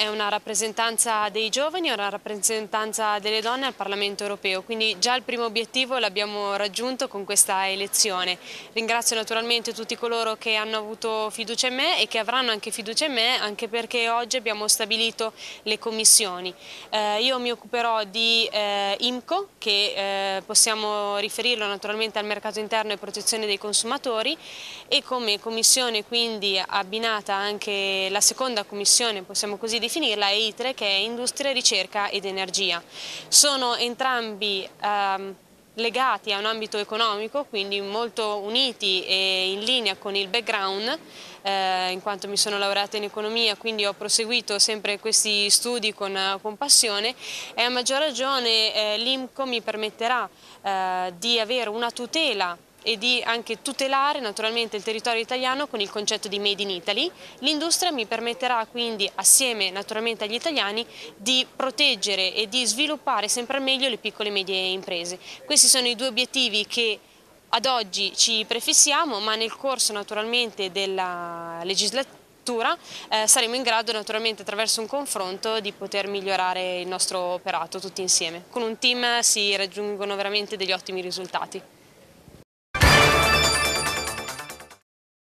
è una rappresentanza dei giovani, è una rappresentanza delle donne al Parlamento europeo, quindi già il primo obiettivo l'abbiamo raggiunto con questa elezione. Ringrazio naturalmente tutti coloro che hanno avuto fiducia in me e che avranno anche fiducia in me anche perché oggi abbiamo stabilito le commissioni. Eh, io mi occuperò di eh, IMCO che eh, possiamo riferirlo naturalmente al mercato interno e protezione dei consumatori e come commissione quindi abbinata anche la seconda commissione possiamo così definire definirla è ITRE che è Industria, Ricerca ed Energia. Sono entrambi ehm, legati a un ambito economico, quindi molto uniti e in linea con il background, eh, in quanto mi sono laureata in economia, quindi ho proseguito sempre questi studi con, eh, con passione e a maggior ragione eh, l'IMCO mi permetterà eh, di avere una tutela e di anche tutelare naturalmente il territorio italiano con il concetto di Made in Italy. L'industria mi permetterà quindi assieme naturalmente agli italiani di proteggere e di sviluppare sempre meglio le piccole e medie imprese. Questi sono i due obiettivi che ad oggi ci prefissiamo ma nel corso naturalmente della legislatura eh, saremo in grado naturalmente attraverso un confronto di poter migliorare il nostro operato tutti insieme. Con un team si raggiungono veramente degli ottimi risultati.